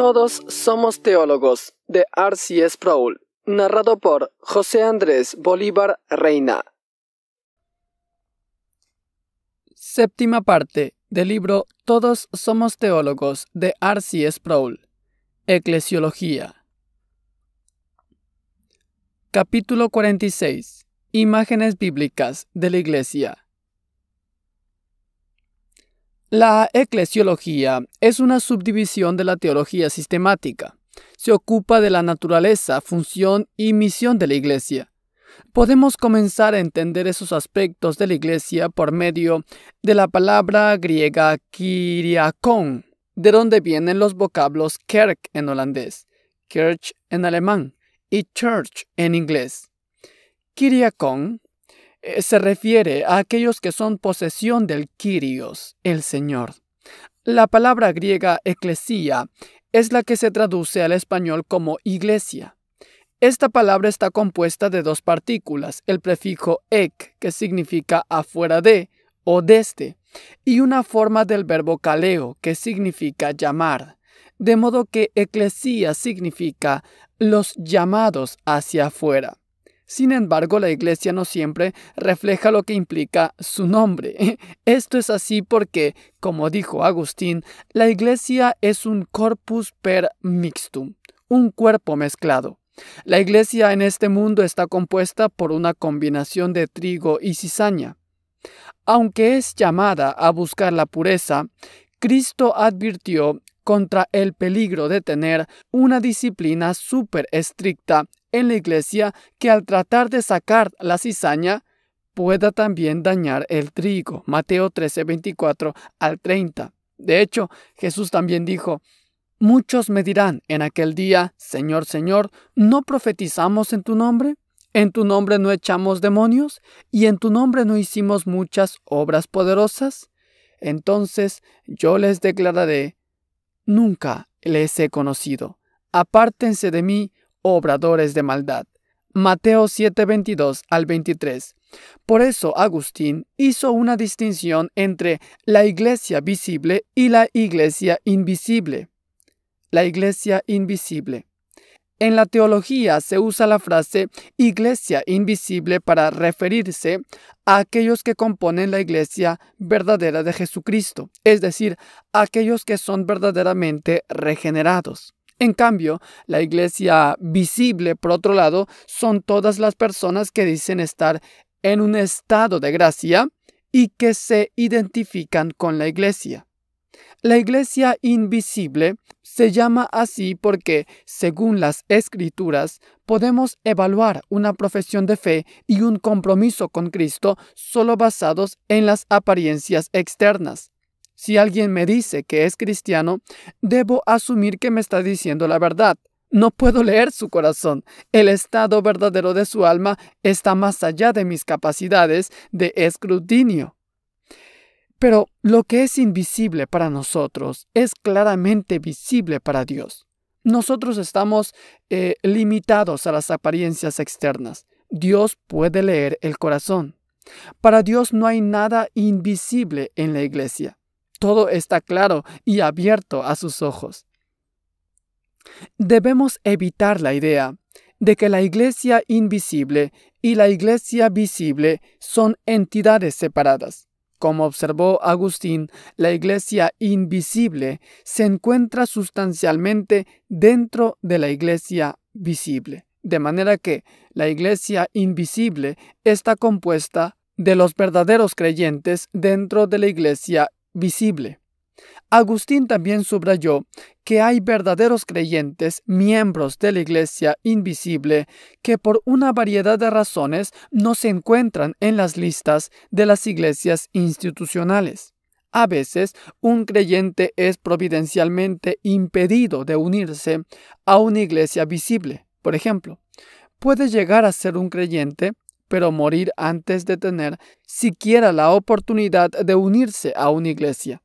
Todos somos teólogos de Arcy Sproul, narrado por José Andrés Bolívar Reina. Séptima parte del libro Todos somos teólogos de Arcy Sproul. Eclesiología. Capítulo 46. Imágenes bíblicas de la Iglesia. La eclesiología es una subdivisión de la teología sistemática. Se ocupa de la naturaleza, función y misión de la Iglesia. Podemos comenzar a entender esos aspectos de la Iglesia por medio de la palabra griega kyriakon, de donde vienen los vocablos kerk en holandés, kirch en alemán y church en inglés. Kyriakon eh, se refiere a aquellos que son posesión del Kyrios, el Señor. La palabra griega eclesia es la que se traduce al español como iglesia. Esta palabra está compuesta de dos partículas, el prefijo ek, que significa afuera de o deste, y una forma del verbo kaleo, que significa llamar. De modo que eclesia significa los llamados hacia afuera. Sin embargo, la iglesia no siempre refleja lo que implica su nombre. Esto es así porque, como dijo Agustín, la iglesia es un corpus per mixtum, un cuerpo mezclado. La iglesia en este mundo está compuesta por una combinación de trigo y cizaña. Aunque es llamada a buscar la pureza, Cristo advirtió contra el peligro de tener una disciplina súper estricta en la iglesia que al tratar de sacar la cizaña pueda también dañar el trigo. Mateo 13, 24 al 30. De hecho, Jesús también dijo, Muchos me dirán en aquel día, Señor, Señor, ¿no profetizamos en tu nombre? ¿En tu nombre no echamos demonios? ¿Y en tu nombre no hicimos muchas obras poderosas? Entonces yo les declararé, Nunca les he conocido. Apártense de mí, obradores de maldad. Mateo 7:22 al 23. Por eso Agustín hizo una distinción entre la iglesia visible y la iglesia invisible. La iglesia invisible. En la teología se usa la frase iglesia invisible para referirse a aquellos que componen la iglesia verdadera de Jesucristo, es decir, aquellos que son verdaderamente regenerados. En cambio, la iglesia visible, por otro lado, son todas las personas que dicen estar en un estado de gracia y que se identifican con la iglesia. La iglesia invisible se llama así porque, según las escrituras, podemos evaluar una profesión de fe y un compromiso con Cristo solo basados en las apariencias externas. Si alguien me dice que es cristiano, debo asumir que me está diciendo la verdad. No puedo leer su corazón. El estado verdadero de su alma está más allá de mis capacidades de escrutinio. Pero lo que es invisible para nosotros es claramente visible para Dios. Nosotros estamos eh, limitados a las apariencias externas. Dios puede leer el corazón. Para Dios no hay nada invisible en la iglesia. Todo está claro y abierto a sus ojos. Debemos evitar la idea de que la iglesia invisible y la iglesia visible son entidades separadas. Como observó Agustín, la iglesia invisible se encuentra sustancialmente dentro de la iglesia visible. De manera que la iglesia invisible está compuesta de los verdaderos creyentes dentro de la iglesia visible. Agustín también subrayó que hay verdaderos creyentes, miembros de la Iglesia invisible, que por una variedad de razones no se encuentran en las listas de las iglesias institucionales. A veces, un creyente es providencialmente impedido de unirse a una iglesia visible. Por ejemplo, puede llegar a ser un creyente pero morir antes de tener siquiera la oportunidad de unirse a una iglesia.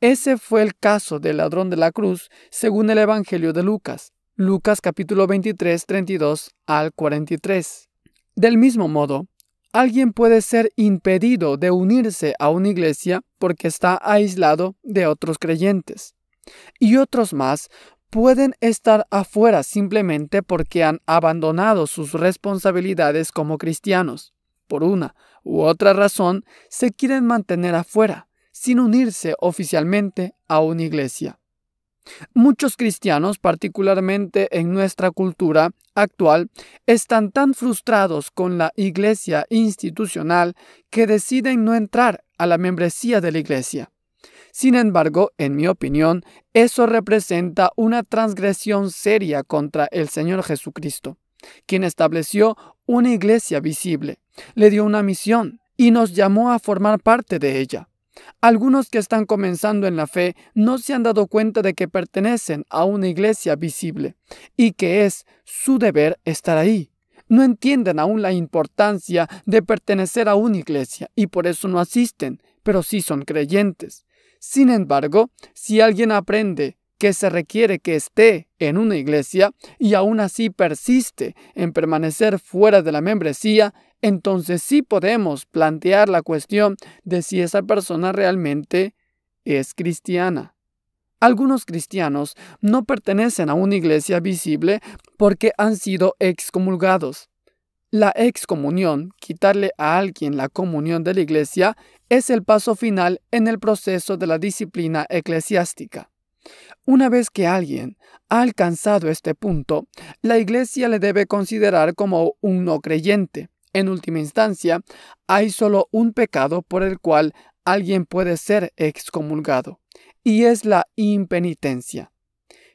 Ese fue el caso del ladrón de la cruz, según el Evangelio de Lucas, Lucas capítulo 23, 32 al 43. Del mismo modo, alguien puede ser impedido de unirse a una iglesia porque está aislado de otros creyentes. Y otros más pueden estar afuera simplemente porque han abandonado sus responsabilidades como cristianos. Por una u otra razón, se quieren mantener afuera, sin unirse oficialmente a una iglesia. Muchos cristianos, particularmente en nuestra cultura actual, están tan frustrados con la iglesia institucional que deciden no entrar a la membresía de la iglesia. Sin embargo, en mi opinión, eso representa una transgresión seria contra el Señor Jesucristo, quien estableció una iglesia visible, le dio una misión y nos llamó a formar parte de ella. Algunos que están comenzando en la fe no se han dado cuenta de que pertenecen a una iglesia visible y que es su deber estar ahí. No entienden aún la importancia de pertenecer a una iglesia y por eso no asisten, pero sí son creyentes. Sin embargo, si alguien aprende que se requiere que esté en una iglesia y aún así persiste en permanecer fuera de la membresía, entonces sí podemos plantear la cuestión de si esa persona realmente es cristiana. Algunos cristianos no pertenecen a una iglesia visible porque han sido excomulgados. La excomunión, quitarle a alguien la comunión de la iglesia, es el paso final en el proceso de la disciplina eclesiástica. Una vez que alguien ha alcanzado este punto, la iglesia le debe considerar como un no creyente. En última instancia, hay solo un pecado por el cual alguien puede ser excomulgado, y es la impenitencia.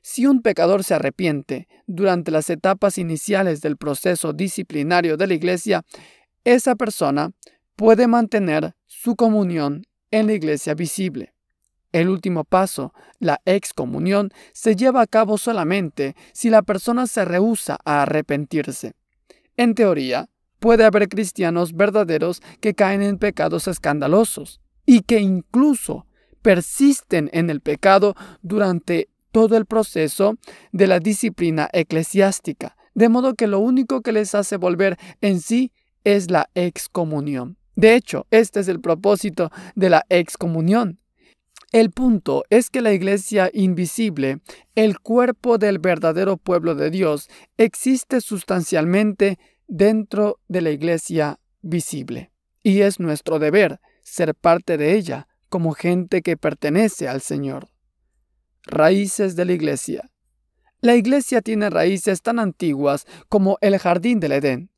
Si un pecador se arrepiente durante las etapas iniciales del proceso disciplinario de la Iglesia, esa persona puede mantener su comunión en la Iglesia visible. El último paso, la excomunión, se lleva a cabo solamente si la persona se rehúsa a arrepentirse. En teoría, puede haber cristianos verdaderos que caen en pecados escandalosos y que incluso persisten en el pecado durante todo el proceso de la disciplina eclesiástica, de modo que lo único que les hace volver en sí es la excomunión. De hecho, este es el propósito de la excomunión. El punto es que la iglesia invisible, el cuerpo del verdadero pueblo de Dios, existe sustancialmente dentro de la iglesia visible. Y es nuestro deber ser parte de ella como gente que pertenece al Señor. Raíces de la Iglesia. La Iglesia tiene raíces tan antiguas como el jardín del Edén.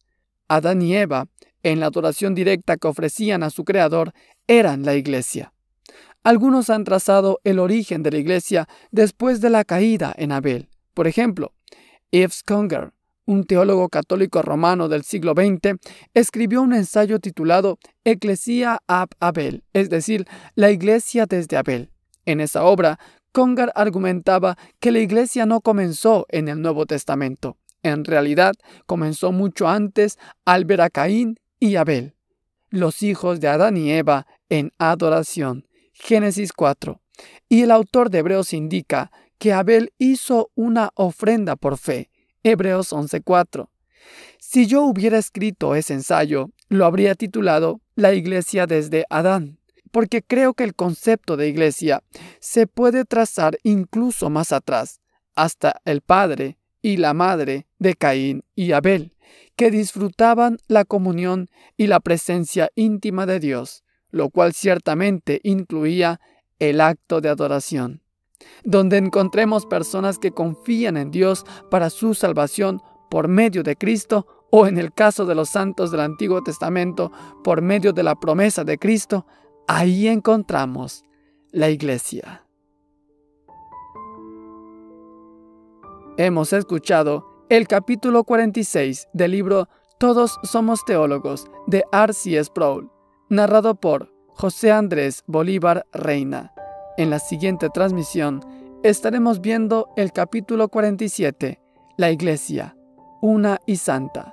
Adán y Eva, en la adoración directa que ofrecían a su Creador, eran la Iglesia. Algunos han trazado el origen de la Iglesia después de la caída en Abel. Por ejemplo, Yves Conger, un teólogo católico romano del siglo XX, escribió un ensayo titulado Ecclesia ab Abel, es decir, la Iglesia desde Abel. En esa obra Congar argumentaba que la iglesia no comenzó en el Nuevo Testamento. En realidad, comenzó mucho antes al ver a Caín y Abel, los hijos de Adán y Eva en adoración. Génesis 4. Y el autor de Hebreos indica que Abel hizo una ofrenda por fe. Hebreos 11.4. Si yo hubiera escrito ese ensayo, lo habría titulado La iglesia desde Adán porque creo que el concepto de iglesia se puede trazar incluso más atrás, hasta el padre y la madre de Caín y Abel, que disfrutaban la comunión y la presencia íntima de Dios, lo cual ciertamente incluía el acto de adoración, donde encontremos personas que confían en Dios para su salvación por medio de Cristo o en el caso de los santos del Antiguo Testamento por medio de la promesa de Cristo, Ahí encontramos la iglesia. Hemos escuchado el capítulo 46 del libro Todos somos teólogos de R.C. Sproul, narrado por José Andrés Bolívar Reina. En la siguiente transmisión estaremos viendo el capítulo 47, La Iglesia, una y santa.